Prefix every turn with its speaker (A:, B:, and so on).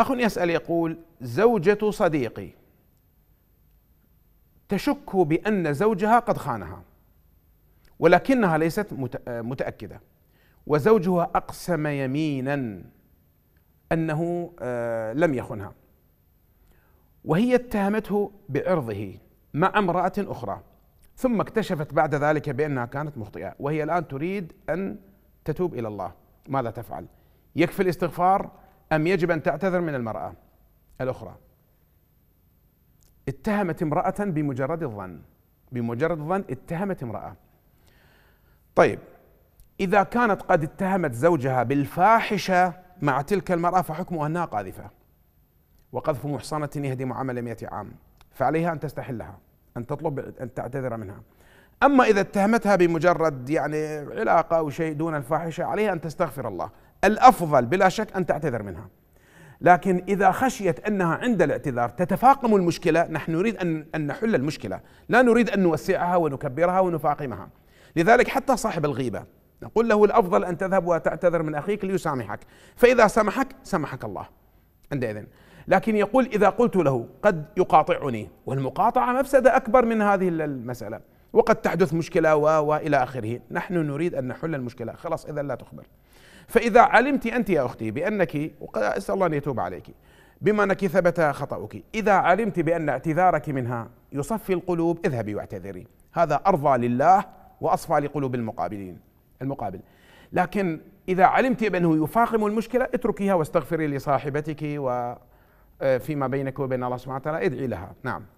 A: أخ يسأل يقول زوجة صديقي تشك بأن زوجها قد خانها ولكنها ليست متأكدة وزوجها أقسم يمينا أنه آه، لم يخنها وهي اتهمته بعرضه مع امرأة أخرى ثم اكتشفت بعد ذلك بأنها كانت مخطئة وهي الآن تريد أن تتوب إلى الله ماذا تفعل يكفي الاستغفار أم يجب أن تعتذر من المرأة الأخرى اتهمت امرأة بمجرد الظن بمجرد الظن اتهمت امرأة طيب إذا كانت قد اتهمت زوجها بالفاحشة مع تلك المرأة فحكمها أنها قاذفة وقذف محصنة يهدم عمل مئة عام فعليها أن تستحلها أن تطلب أن تعتذر منها أما إذا اتهمتها بمجرد يعني علاقة أو شيء دون الفاحشة عليها أن تستغفر الله الافضل بلا شك ان تعتذر منها لكن اذا خشيت انها عند الاعتذار تتفاقم المشكله نحن نريد ان ان نحل المشكله لا نريد ان نوسعها ونكبرها ونفاقمها لذلك حتى صاحب الغيبه نقول له الافضل ان تذهب وتعتذر من اخيك ليسامحك فاذا سمحك سمحك الله عندئذ لكن يقول اذا قلت له قد يقاطعني والمقاطعه مفسده اكبر من هذه المساله وقد تحدث مشكلة و وإلى آخره نحن نريد أن نحل المشكلة خلاص إذا لا تخبر فإذا علمت أنت يا أختي بأنك وقد أسأل الله أن يتوب عليك بما أنك ثبت خطأك إذا علمت بأن اعتذارك منها يصفي القلوب اذهبي واعتذري هذا أرضى لله وأصفى لقلوب المقابلين المقابل لكن إذا علمت بأنه يفاقم المشكلة اتركيها واستغفري لصاحبتك وفيما آه، بينك وبين الله سبحانه وتعالى ادعي لها نعم